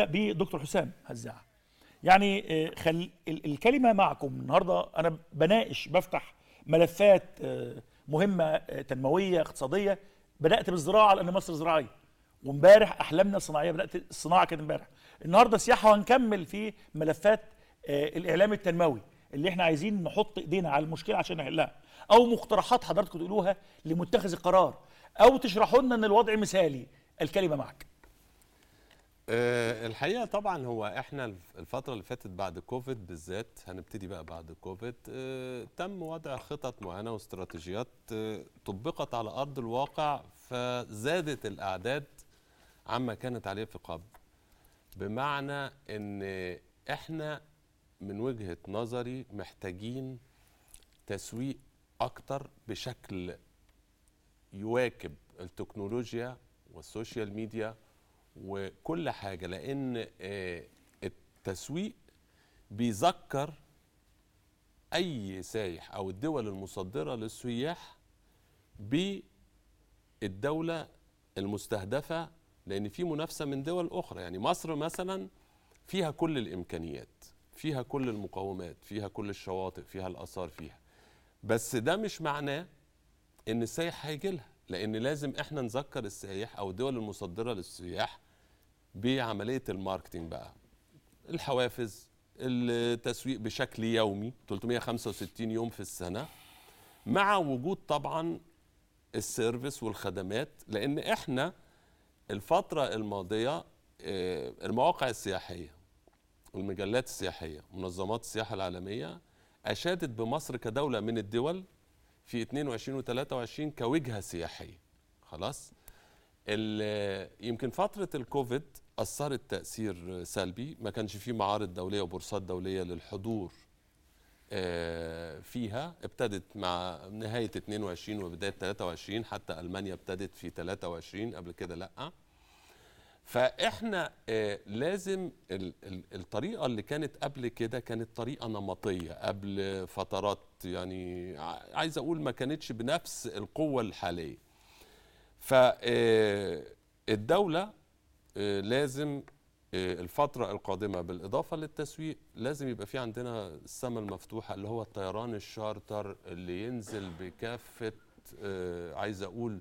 بدكتور حسام هزاع يعني آه، خل الكلمه معكم النهارده انا بناقش بفتح ملفات آه، مهمه آه، تنمويه اقتصاديه بدات بالزراعه لان مصر زراعيه وامبارح احلامنا الصناعيه بدات الصناعه كانت امبارح النهارده سياحه وهنكمل في ملفات الاعلام التنموي اللي احنا عايزين نحط ايدينا على المشكله عشان نحلها او مقترحات حضراتكم تقولوها لمتخذ القرار او تشرحوا لنا ان الوضع مثالي الكلمه معك أه الحقيقه طبعا هو احنا الفتره اللي فاتت بعد كوفيد بالذات هنبتدي بقى بعد كوفيد أه تم وضع خطط معينه واستراتيجيات أه طبقت على ارض الواقع فزادت الاعداد عما كانت عليه في قبل بمعنى ان احنا من وجهه نظري محتاجين تسويق اكتر بشكل يواكب التكنولوجيا والسوشيال ميديا وكل حاجه لان آه، التسويق بيذكر اي سايح او الدول المصدره للسياح بالدوله المستهدفه لان في منافسه من دول اخرى يعني مصر مثلا فيها كل الامكانيات فيها كل المقومات فيها كل الشواطئ فيها الاثار فيها بس ده مش معناه ان السايح هيجي لها لان لازم احنا نذكر السايح او الدول المصدره للسياح بعمليه الماركتينج بقى الحوافز التسويق بشكل يومي 365 يوم في السنه مع وجود طبعا السيرفيس والخدمات لان احنا الفتره الماضيه آه، المواقع السياحيه والمجلات السياحيه منظمات السياحه العالميه اشادت بمصر كدوله من الدول في 22 و23 كوجهه سياحيه خلاص يمكن فتره الكوفيد اثرت تاثير سلبي ما كانش في معارض دوليه وبورصات دوليه للحضور آه، فيها ابتدت مع نهايه 22 وبدايه 23 حتى المانيا ابتدت في 23 قبل كده لا فاحنا آه، لازم الطريقه اللي كانت قبل كده كانت طريقه نمطيه قبل فترات يعني عايز اقول ما كانتش بنفس القوه الحاليه فالدوله آه، آه، لازم آه، الفترة القادمة بالإضافة للتسويق لازم يبقى في عندنا السماء المفتوحة اللي هو الطيران الشارتر اللي ينزل بكافة آه، عايز أقول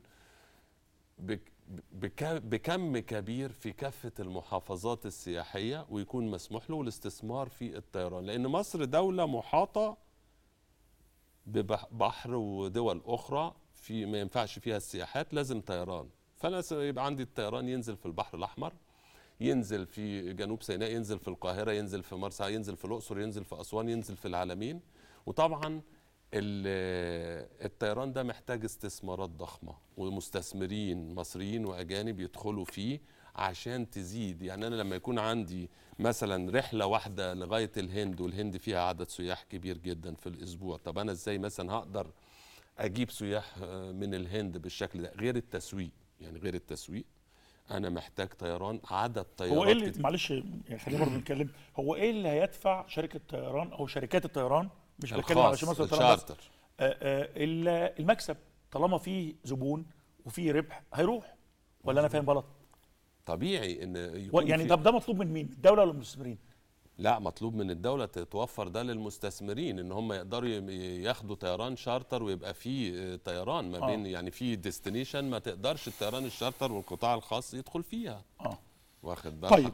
بكم كبير في كافة المحافظات السياحية ويكون مسموح له الاستثمار في الطيران لأن مصر دولة محاطة ببحر ودول أخرى في ما ينفعش فيها السياحات لازم طيران فانا يبقى عندي الطيران ينزل في البحر الاحمر ينزل في جنوب سيناء ينزل في القاهره ينزل في مرسى ينزل في الاقصر ينزل في اسوان ينزل في العالمين وطبعا الطيران ده محتاج استثمارات ضخمه ومستثمرين مصريين واجانب يدخلوا فيه عشان تزيد يعني انا لما يكون عندي مثلا رحله واحده لغايه الهند والهند فيها عدد سياح كبير جدا في الاسبوع طب انا ازاي مثلا هقدر اجيب سياح آه، من الهند بالشكل ده غير التسويق يعني غير التسويق انا محتاج طيران عدد طيارات هو ايه اللي معلش يعني خلينا برضه نتكلم هو ايه اللي هيدفع شركه طيران او شركات الطيران مش بتكلم على شمال الطيران الا المكسب طالما في زبون وفي ربح هيروح ولا انا فاهم غلط طبيعي ان يكون يعني طب ده مطلوب من مين الدوله ولا المستثمرين لا مطلوب من الدولة توفر ده للمستثمرين ان هم يقدروا ياخدوا طيران شارتر ويبقى فيه آه، طيران ما بين آه. يعني في ديستنيشن ما تقدرش الطيران الشارتر والقطاع الخاص يدخل فيها اه واخد بالك طيب